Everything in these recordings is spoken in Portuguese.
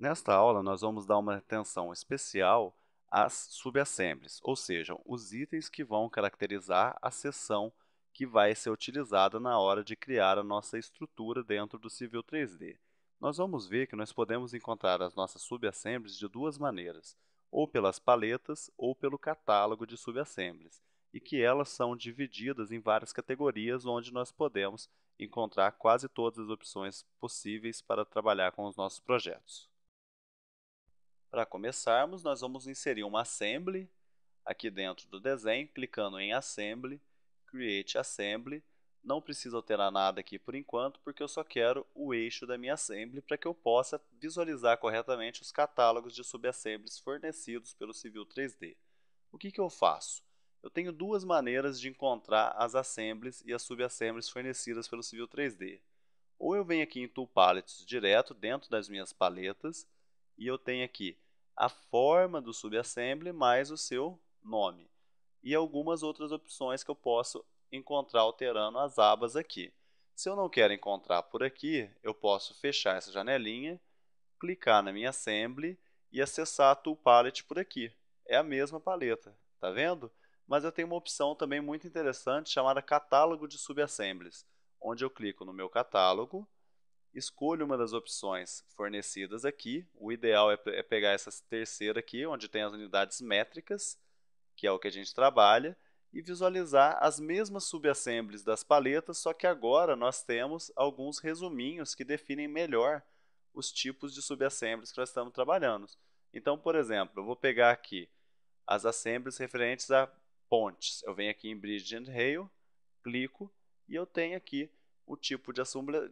Nesta aula, nós vamos dar uma atenção especial às subassemblies, ou seja, os itens que vão caracterizar a seção que vai ser utilizada na hora de criar a nossa estrutura dentro do Civil 3D. Nós vamos ver que nós podemos encontrar as nossas subassemblies de duas maneiras, ou pelas paletas ou pelo catálogo de subassemblies, e que elas são divididas em várias categorias onde nós podemos encontrar quase todas as opções possíveis para trabalhar com os nossos projetos. Para começarmos, nós vamos inserir uma assembly aqui dentro do desenho, clicando em assembly, create assembly. Não preciso alterar nada aqui por enquanto, porque eu só quero o eixo da minha assembly para que eu possa visualizar corretamente os catálogos de subassemblies fornecidos pelo Civil 3D. O que, que eu faço? Eu tenho duas maneiras de encontrar as assemblies e as subassemblies fornecidas pelo Civil 3D. Ou eu venho aqui em Tool Palettes direto dentro das minhas paletas, e eu tenho aqui a forma do subassembly mais o seu nome e algumas outras opções que eu posso encontrar alterando as abas aqui. Se eu não quero encontrar por aqui, eu posso fechar essa janelinha, clicar na minha assembly e acessar a tool palette por aqui. É a mesma paleta, tá vendo? Mas eu tenho uma opção também muito interessante chamada catálogo de subassemblies, onde eu clico no meu catálogo, escolha uma das opções fornecidas aqui. O ideal é, é pegar essa terceira aqui, onde tem as unidades métricas, que é o que a gente trabalha, e visualizar as mesmas subassemblies das paletas, só que agora nós temos alguns resuminhos que definem melhor os tipos de subassemblies que nós estamos trabalhando. Então, por exemplo, eu vou pegar aqui as assemblies referentes a pontes. Eu venho aqui em Bridge and Rail, clico e eu tenho aqui o tipo de,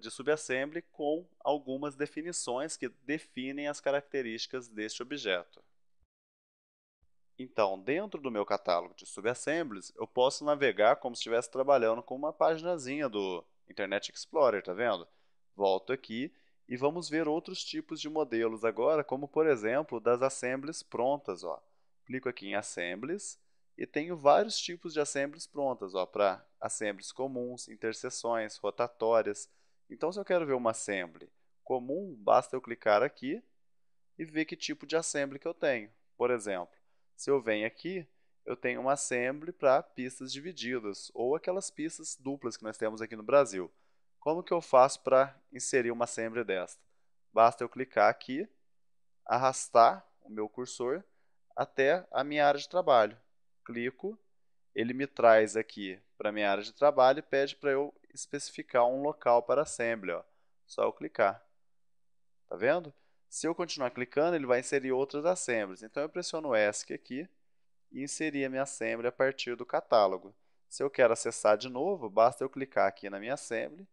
de subassembly com algumas definições que definem as características deste objeto. Então, dentro do meu catálogo de subassemblies, eu posso navegar como se estivesse trabalhando com uma paginazinha do Internet Explorer, tá vendo? Volto aqui e vamos ver outros tipos de modelos agora, como por exemplo das assemblies prontas. Ó. Clico aqui em Assemblies e tenho vários tipos de assemblies prontas, para assemblies comuns, interseções, rotatórias. Então, se eu quero ver uma assembly comum, basta eu clicar aqui e ver que tipo de assembly que eu tenho. Por exemplo, se eu venho aqui, eu tenho uma assembly para pistas divididas, ou aquelas pistas duplas que nós temos aqui no Brasil. Como que eu faço para inserir uma assembly desta? Basta eu clicar aqui, arrastar o meu cursor até a minha área de trabalho clico, ele me traz aqui para minha área de trabalho e pede para eu especificar um local para assembly. Ó. Só eu clicar. Tá vendo? Se eu continuar clicando, ele vai inserir outras assemblies. Então eu pressiono ESC aqui e inserir a minha assembly a partir do catálogo. Se eu quero acessar de novo, basta eu clicar aqui na minha assembly,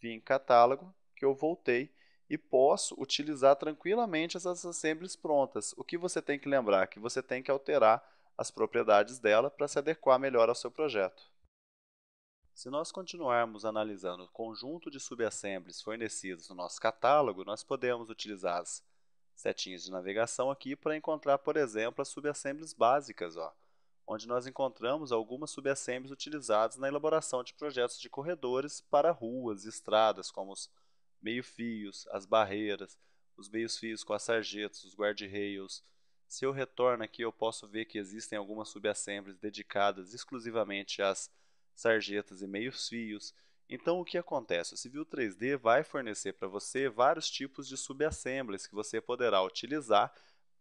vir em catálogo, que eu voltei e posso utilizar tranquilamente essas assemblies prontas. O que você tem que lembrar? Que você tem que alterar as propriedades dela para se adequar melhor ao seu projeto. Se nós continuarmos analisando o conjunto de subassemblies fornecidos no nosso catálogo, nós podemos utilizar as setinhas de navegação aqui para encontrar, por exemplo, as subassemblies básicas, ó, onde nós encontramos algumas subassemblies utilizadas na elaboração de projetos de corredores para ruas e estradas, como os meio-fios, as barreiras, os meios-fios com as sarjetas, os guardrails, se eu retorno aqui, eu posso ver que existem algumas subassemblies dedicadas exclusivamente às sarjetas e meios fios. Então, o que acontece? O Civil 3D vai fornecer para você vários tipos de subassemblies que você poderá utilizar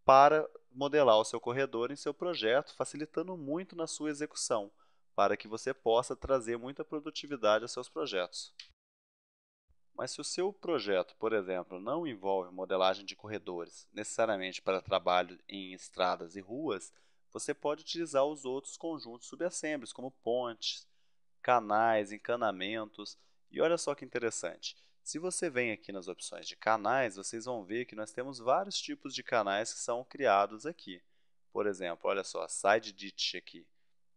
para modelar o seu corredor em seu projeto, facilitando muito na sua execução, para que você possa trazer muita produtividade aos seus projetos. Mas se o seu projeto, por exemplo, não envolve modelagem de corredores necessariamente para trabalho em estradas e ruas, você pode utilizar os outros conjuntos subassembles, como pontes, canais, encanamentos. E olha só que interessante. Se você vem aqui nas opções de canais, vocês vão ver que nós temos vários tipos de canais que são criados aqui. Por exemplo, olha só, side ditch aqui.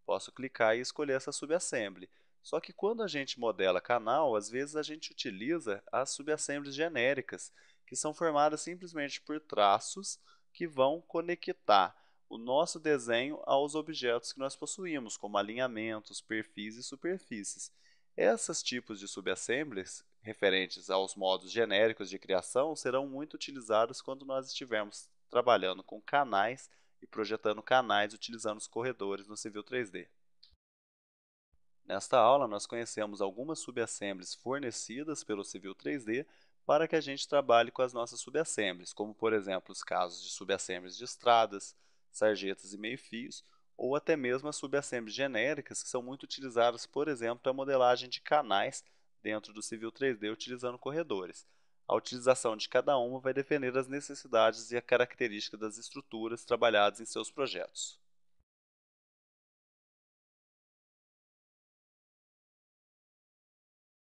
Posso clicar e escolher essa subassembly. Só que quando a gente modela canal, às vezes a gente utiliza as subassemblies genéricas, que são formadas simplesmente por traços que vão conectar o nosso desenho aos objetos que nós possuímos, como alinhamentos, perfis e superfícies. Esses tipos de subassemblies, referentes aos modos genéricos de criação, serão muito utilizados quando nós estivermos trabalhando com canais e projetando canais utilizando os corredores no Civil 3D. Nesta aula, nós conhecemos algumas subassemblies fornecidas pelo Civil 3D para que a gente trabalhe com as nossas subassemblies, como, por exemplo, os casos de subassemblies de estradas, sarjetas e meio-fios, ou até mesmo as subassemblies genéricas, que são muito utilizadas, por exemplo, para modelagem de canais dentro do Civil 3D utilizando corredores. A utilização de cada uma vai depender das necessidades e a característica das estruturas trabalhadas em seus projetos.